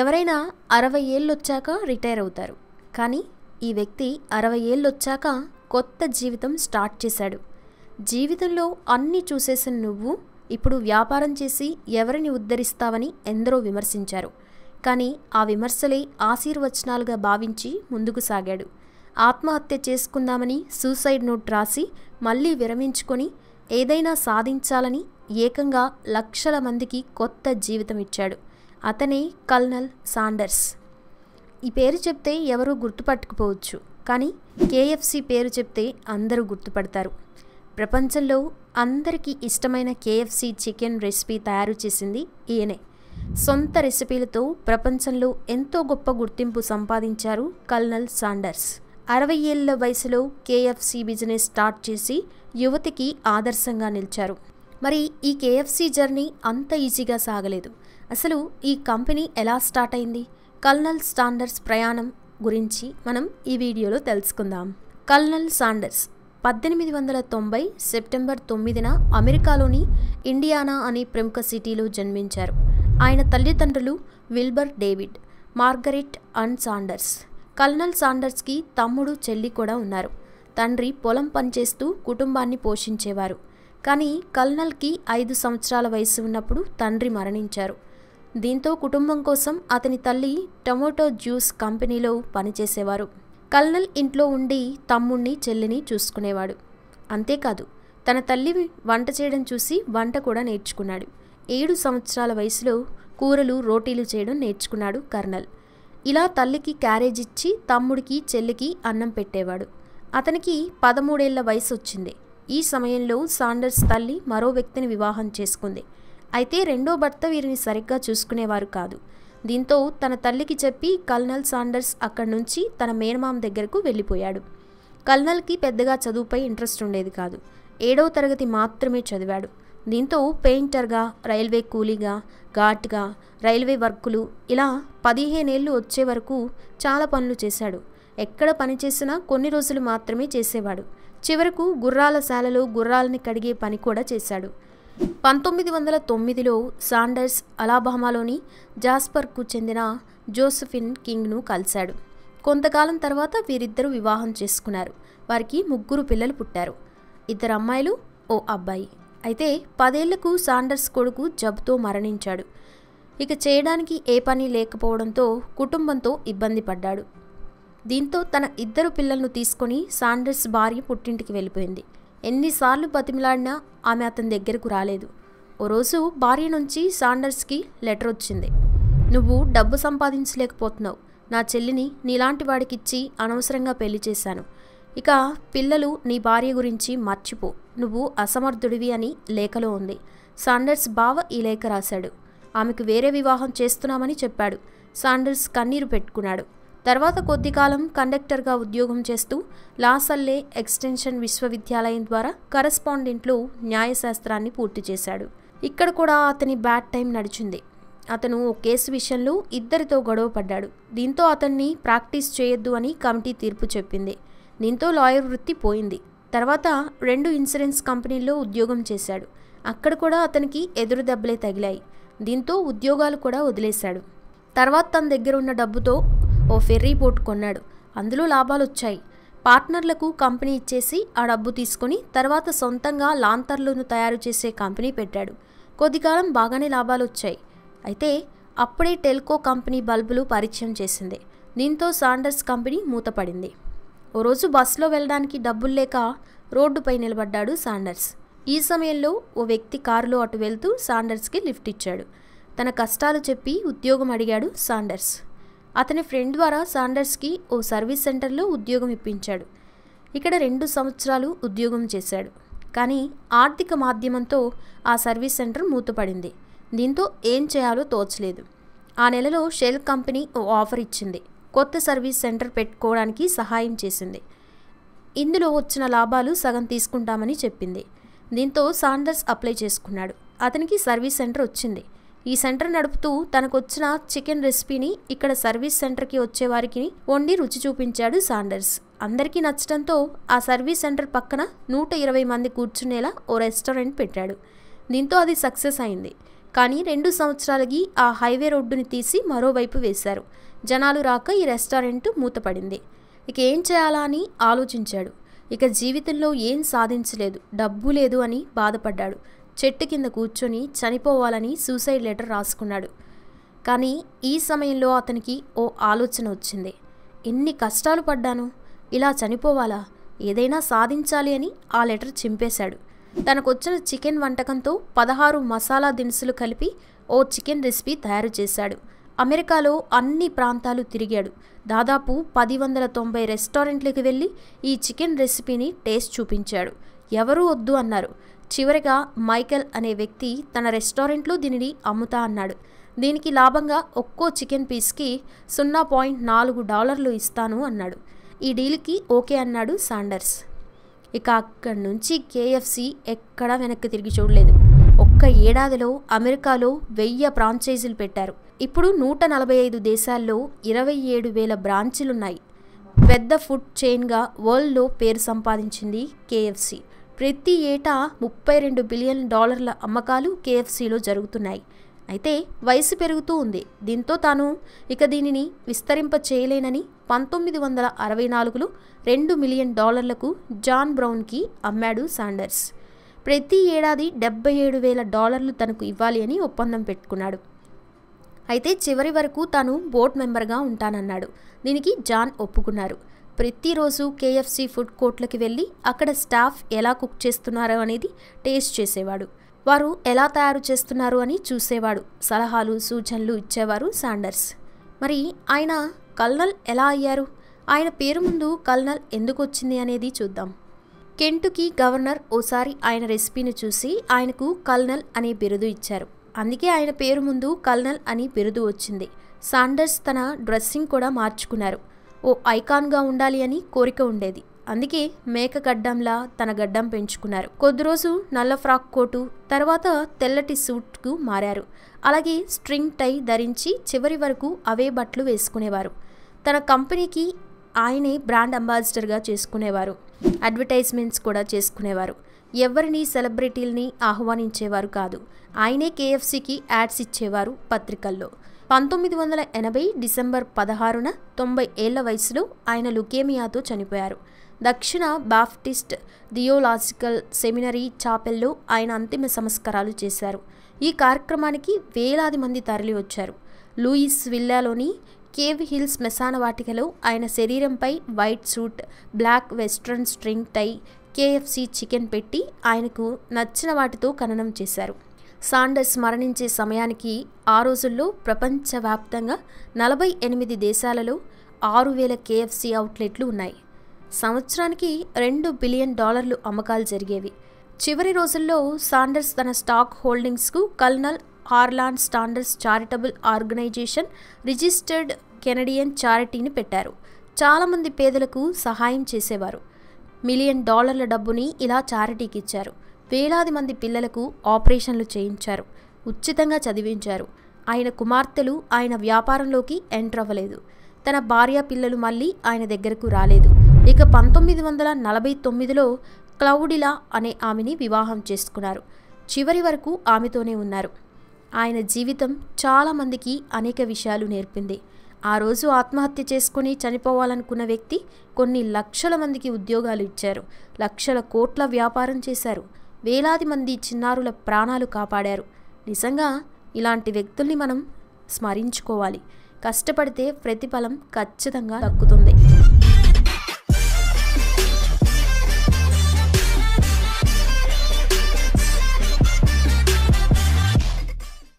ఎవరైనా అరవై ఏళ్ళొచ్చాక రిటైర్ అవుతారు కానీ ఈ వ్యక్తి అరవై ఏళ్ళొచ్చాక కొత్త జీవితం స్టార్ట్ చేశాడు జీవితంలో అన్ని చూసేసిన నువ్వు ఇప్పుడు వ్యాపారం చేసి ఎవరిని ఉద్ధరిస్తావని ఎందరో విమర్శించారు కానీ ఆ విమర్శలే ఆశీర్వచనాలుగా భావించి ముందుకు సాగాడు ఆత్మహత్య చేసుకుందామని సూసైడ్ నోట్ రాసి మళ్ళీ విరమించుకొని ఏదైనా సాధించాలని ఏకంగా లక్షల మందికి కొత్త జీవితం ఇచ్చాడు అతని కల్నల్ సాండర్స్ ఈ పేరు చెప్తే ఎవరూ గుర్తుపట్టుకుపోవచ్చు కానీ కేఎఫ్సి పేరు చెప్తే అందరూ గుర్తుపడతారు ప్రపంచంలో అందరికీ ఇష్టమైన కేఎఫ్సి చికెన్ రెసిపీ తయారు చేసింది ఈయనే సొంత రెసిపీలతో ప్రపంచంలో ఎంతో గొప్ప గుర్తింపు సంపాదించారు కల్నల్ సాండర్స్ అరవై ఏళ్ల వయసులో కేఎఫ్సి బిజినెస్ స్టార్ట్ చేసి యువతికి ఆదర్శంగా నిలిచారు మరి ఈ కేఎఫ్సి జర్నీ అంత ఈజీగా సాగలేదు అసలు ఈ కంపెనీ ఎలా స్టార్ట్ అయింది కల్నల్ స్టాండర్స్ ప్రయాణం గురించి మనం ఈ వీడియోలో తెలుసుకుందాం కల్నల్ సాండర్స్ పద్దెనిమిది వందల తొంభై సెప్టెంబర్ తొమ్మిదిన అమెరికాలోని ఇండియానా అనే ప్రముఖ సిటీలో జన్మించారు ఆయన తల్లిదండ్రులు Wilbur David Margaret and Sanders colonel సాండర్స్కి తమ్ముడు చెల్లి కూడా ఉన్నారు తండ్రి పొలం పనిచేస్తూ కుటుంబాన్ని పోషించేవారు కానీ కల్నల్కి ఐదు సంవత్సరాల వయసు ఉన్నప్పుడు తండ్రి మరణించారు దీంతో కుటుంబం కోసం అతని తల్లి టమోటో జ్యూస్ కంపెనీలో పనిచేసేవారు కల్నల్ ఇంట్లో ఉండి తమ్ముణ్ణి చెల్లిని చూసుకునేవాడు అంతేకాదు తన తల్లి వంట చేయడం చూసి వంట కూడా నేర్చుకున్నాడు ఏడు సంవత్సరాల వయసులో కూరలు రోటీలు చేయడం నేర్చుకున్నాడు కర్నల్ ఇలా తల్లికి క్యారేజ్ ఇచ్చి తమ్ముడికి చెల్లికి అన్నం పెట్టేవాడు అతనికి పదమూడేళ్ల వయసు వచ్చింది ఈ సమయంలో సాండర్స్ తల్లి మరో వ్యక్తిని వివాహం చేసుకుంది అయితే రెండో భర్త వీరిని సరిగ్గా చూసుకునేవారు కాదు దీంతో తన తల్లికి చెప్పి కల్నల్ సాండర్స్ అక్కడి నుంచి తన మేనమామ దగ్గరకు వెళ్ళిపోయాడు కల్నల్కి పెద్దగా చదువుపై ఇంట్రెస్ట్ ఉండేది కాదు ఏడవ తరగతి మాత్రమే చదివాడు దీంతో పెయింటర్గా రైల్వే కూలీగా ఘాట్గా రైల్వే వర్కులు ఇలా పదిహేనేళ్ళు వచ్చే వరకు చాలా పనులు చేశాడు ఎక్కడ పనిచేసినా కొన్ని రోజులు మాత్రమే చేసేవాడు చివరకు గుర్రాల శాలలో గుర్రాలని కడిగే పని కూడా చేశాడు పంతొమ్మిది వందల తొమ్మిదిలో సాండర్స్ అలాబామాలోని జాస్పర్కు చెందిన జోసఫిన్ కింగ్ను కలిశాడు కొంతకాలం తర్వాత వీరిద్దరూ వివాహం చేసుకున్నారు వారికి ముగ్గురు పిల్లలు పుట్టారు ఇద్దరు అమ్మాయిలు ఓ అబ్బాయి అయితే పదేళ్లకు సాండర్స్ కొడుకు జబ్బుతో మరణించాడు ఇక చేయడానికి ఏ పని లేకపోవడంతో కుటుంబంతో ఇబ్బంది పడ్డాడు దీంతో తన ఇద్దరు పిల్లలను తీసుకొని సాండర్స్ భార్య పుట్టింటికి వెళ్ళిపోయింది ఎన్నిసార్లు బతిమిలాడినా ఆమె అతని దగ్గరకు రాలేదు ఓ రోజు భార్య నుంచి సాండర్స్కి లెటర్ వచ్చింది నువ్వు డబ్బు సంపాదించలేకపోతున్నావు నా చెల్లిని నీలాంటి వాడికి ఇచ్చి అనవసరంగా పెళ్లి చేశాను ఇక పిల్లలు నీ భార్య గురించి మర్చిపో నువ్వు అసమర్థుడివి అని లేఖలో ఉంది సాండర్స్ బావ ఈ లేఖ రాశాడు ఆమెకు వేరే వివాహం చేస్తున్నామని చెప్పాడు సాండర్స్ కన్నీరు పెట్టుకున్నాడు తర్వాత కొద్దికాలం కండక్టర్గా ఉద్యోగం చేస్తూ లాసల్లే ఎక్స్టెన్షన్ విశ్వవిద్యాలయం ద్వారా కరస్పాండెంట్లు న్యాయశాస్త్రాన్ని పూర్తి చేశాడు ఇక్కడ కూడా అతని బ్యాడ్ టైం నడిచింది అతను ఓ కేసు విషయంలో ఇద్దరితో గొడవ పడ్డాడు దీంతో అతన్ని ప్రాక్టీస్ చేయొద్దు అని కమిటీ తీర్పు చెప్పింది దీంతో లాయర్ వృత్తి పోయింది తర్వాత రెండు ఇన్సూరెన్స్ కంపెనీల్లో ఉద్యోగం చేశాడు అక్కడ కూడా అతనికి ఎదురు దెబ్బలే తగిలాయి దీంతో ఉద్యోగాలు కూడా వదిలేశాడు తర్వాత తన దగ్గర ఉన్న డబ్బుతో ఓ ఫెర్రీ బోట్ కొన్నాడు అందులో లాభాలు వచ్చాయి పార్ట్నర్లకు కంపెనీ ఇచ్చేసి ఆ డబ్బు తీసుకొని తర్వాత సొంతంగా లాంతర్లను తయారు చేసే కంపెనీ పెట్టాడు కొద్దికాలం బాగానే లాభాలు వచ్చాయి అయితే అప్పుడే టెల్కో కంపెనీ బల్బులు పరిచయం చేసింది దీంతో సాండర్స్ కంపెనీ మూతపడింది ఓ రోజు బస్సులో వెళ్ళడానికి డబ్బులు లేక రోడ్డుపై నిలబడ్డాడు సాండర్స్ ఈ సమయంలో ఓ వ్యక్తి కారులో అటు వెళ్తూ సాండర్స్కి లిఫ్ట్ ఇచ్చాడు తన కష్టాలు చెప్పి ఉద్యోగం అడిగాడు సాండర్స్ అతని ఫ్రెండ్ ద్వారా సాండర్స్కి ఓ సర్వీస్ సెంటర్లో ఉద్యోగం ఇప్పించాడు ఇక్కడ రెండు సంవత్సరాలు ఉద్యోగం చేశాడు కానీ ఆర్థిక మాధ్యమంతో ఆ సర్వీస్ సెంటర్ మూతపడింది దీంతో ఏం చేయాలో తోచలేదు ఆ నెలలో షెల్ కంపెనీ ఓ ఆఫర్ ఇచ్చింది కొత్త సర్వీస్ సెంటర్ పెట్టుకోవడానికి సహాయం చేసింది ఇందులో వచ్చిన లాభాలు సగం తీసుకుంటామని చెప్పింది దీంతో సాండర్స్ అప్లై చేసుకున్నాడు అతనికి సర్వీస్ సెంటర్ వచ్చింది ఈ సెంటర్ నడుపుతూ తనకు వచ్చిన చికెన్ రెసిపీని ఇక్కడ సర్వీస్ సెంటర్కి వచ్చేవారికి వండి రుచి చూపించాడు సాండర్స్ అందరికీ నచ్చడంతో ఆ సర్వీస్ సెంటర్ పక్కన నూట ఇరవై మంది కూర్చునేలా ఓ రెస్టారెంట్ పెట్టాడు దీంతో అది సక్సెస్ అయింది కానీ రెండు సంవత్సరాలకి ఆ హైవే రోడ్డుని తీసి మరోవైపు వేశారు జనాలు రాక ఈ రెస్టారెంట్ మూతపడింది ఇక ఏం చేయాలా అని ఆలోచించాడు ఇక జీవితంలో ఏం సాధించలేదు డబ్బు లేదు అని బాధపడ్డాడు చెట్టు కింద కూర్చొని చనిపోవాలని సూసైడ్ లెటర్ రాసుకున్నాడు కానీ ఈ సమయంలో అతనికి ఓ ఆలోచన వచ్చింది ఎన్ని కష్టాలు పడ్డాను ఇలా చనిపోవాలా ఏదైనా సాధించాలి అని ఆ లెటర్ చింపేశాడు తనకొచ్చిన చికెన్ వంటకంతో పదహారు మసాలా దినుసులు కలిపి ఓ చికెన్ రెసిపీ తయారు చేశాడు అమెరికాలో అన్ని ప్రాంతాలు తిరిగాడు దాదాపు పది వందల తొంభై రెస్టారెంట్లకు వెళ్ళి ఈ చికెన్ రెసిపీని టేస్ట్ చూపించాడు ఎవరూ వద్దు అన్నారు చివరగా మైకెల్ అనే వ్యక్తి తన రెస్టారెంట్లో దీనిని అమ్ముతా అన్నాడు దీనికి లాభంగా ఒక్కో చికెన్ పీస్కి సున్నా పాయింట్ నాలుగు డాలర్లు ఇస్తాను అన్నాడు ఈ డీల్కి ఓకే అన్నాడు సాండర్స్ ఇక అక్కడి నుంచి కేఎఫ్సి ఎక్కడా వెనక్కి తిరిగి చూడలేదు ఒక్క ఏడాదిలో అమెరికాలో వెయ్యి ఫ్రాంచైజీలు పెట్టారు ఇప్పుడు నూట నలభై ఐదు దేశాల్లో ఇరవై ఏడు వేల బ్రాంచీలున్నాయి పెద్ద ఫుడ్ చైన్గా వరల్డ్లో పేరు సంపాదించింది కేఎఫ్సి ప్రతి ఏటా ముప్పై రెండు బిలియన్ డాలర్ల అమ్మకాలు కేఎఫ్సీలో జరుగుతున్నాయి అయితే వయసు పెరుగుతూ ఉంది దీంతో తాను ఇక దీనిని విస్తరింప చేయలేనని పంతొమ్మిది వందల అరవై నాలుగులో రెండు మిలియన్ డాలర్లకు జాన్ బ్రౌన్కి అమ్మాడు సాండర్స్ ప్రతి ఏడాది డెబ్బై ఏడు వేల డాలర్లు తనకు ఇవ్వాలి అని ఒప్పందం పెట్టుకున్నాడు అయితే చివరి వరకు తాను బోర్డ్ మెంబర్గా ఉంటానన్నాడు దీనికి జాన్ ఒప్పుకున్నారు ప్రతిరోజు కేఎఫ్సి ఫుడ్ కోర్ట్లకి వెళ్ళి అక్కడ స్టాఫ్ ఎలా కుక్ చేస్తున్నారో అనేది టేస్ట్ చేసేవాడు వారు ఎలా తయారు చేస్తున్నారు అని చూసేవాడు సలహాలు సూచనలు ఇచ్చేవారు సాండర్స్ మరి ఆయన కల్నల్ ఎలా అయ్యారు ఆయన పేరు ముందు కల్నల్ ఎందుకు వచ్చింది అనేది చూద్దాం కెంటుకి గవర్నర్ ఓసారి ఆయన రెసిపీని చూసి ఆయనకు కల్నల్ అనే బిరుదు ఇచ్చారు అందుకే ఆయన పేరు ముందు కల్నల్ అని బిరుదు వచ్చింది సాండర్స్ తన డ్రెస్సింగ్ కూడా మార్చుకున్నారు ఓ ఐకాన్గా ఉండాలి అని కోరిక ఉండేది అందుకే మేక గడ్డంలా తన గడ్డం పెంచుకున్నారు కొద్ది రోజు నల్ల ఫ్రాక్ కోటు తర్వాత తెల్లటి సూట్కు మారారు అలాగే స్ట్రింగ్ టై ధరించి చివరి వరకు అవే బట్టలు వేసుకునేవారు తన కంపెనీకి ఆయనే బ్రాండ్ అంబాసిడర్గా చేసుకునేవారు అడ్వర్టైజ్మెంట్స్ కూడా చేసుకునేవారు ఎవరిని సెలబ్రిటీల్ని ఆహ్వానించేవారు కాదు ఆయనే కేఎఫ్సీకి యాడ్స్ ఇచ్చేవారు పత్రికల్లో పంతొమ్మిది వందల ఎనభై డిసెంబర్ పదహారున తొంభై ఏళ్ల వయసులో ఆయన లుకేమియాతో చనిపోయారు దక్షిణ బాప్టిస్ట్ థియోలాజికల్ సెమినరీ చాపెల్లో ఆయన అంతిమ సంస్కారాలు చేశారు ఈ కార్యక్రమానికి వేలాది మంది తరలి వచ్చారు లూయిస్ విల్లాలోని కేవ్ హిల్స్ శ్మశాన వాటికలో ఆయన శరీరంపై white suit black western string tie KFC chicken పెట్టి ఆయనకు నచ్చిన వాటితో ఖననం చేశారు సాండర్స్ మరణించే సమయానికి ఆ రోజుల్లో ప్రపంచవ్యాప్తంగా నలభై ఎనిమిది దేశాలలో ఆరు వేల కేఎఫ్సి అవుట్లెట్లు ఉన్నాయి సంవత్సరానికి రెండు బిలియన్ డాలర్లు అమ్మకాలు జరిగేవి చివరి రోజుల్లో సాండర్స్ తన స్టాక్ హోల్డింగ్స్కు colonel Harlan Sanders charitable organisation registered Canadian చారిటీని పెట్టారు చాలామంది పేదలకు సహాయం చేసేవారు మిలియన్ డాలర్ల డబ్బుని ఇలా చారిటీకి ఇచ్చారు వేలాది మంది పిల్లలకు ఆపరేషన్లు చేయించారు ఉచితంగా చదివించారు ఆయన కుమార్తెలు ఆయన వ్యాపారంలోకి ఎంటర్ అవ్వలేదు తన భార్య పిల్లలు మళ్ళీ ఆయన దగ్గరకు రాలేదు ఇక పంతొమ్మిది వందల నలభై తొమ్మిదిలో క్లౌడిలా అనే ఆమెని వివాహం చేసుకున్నారు చివరి వరకు ఆమెతోనే ఉన్నారు ఆయన జీవితం చాలామందికి అనేక విషయాలు నేర్పింది ఆ రోజు ఆత్మహత్య చేసుకుని చనిపోవాలనుకున్న వ్యక్తి కొన్ని లక్షల మందికి ఉద్యోగాలు ఇచ్చారు లక్షల కోట్ల వ్యాపారం చేశారు వేలాది మంది చిన్నారుల ప్రాణాలు కాపాడారు నిజంగా ఇలాంటి వ్యక్తుల్ని మనం స్మరించుకోవాలి కష్టపడితే ప్రతిఫలం ఖచ్చితంగా దక్కుతుంది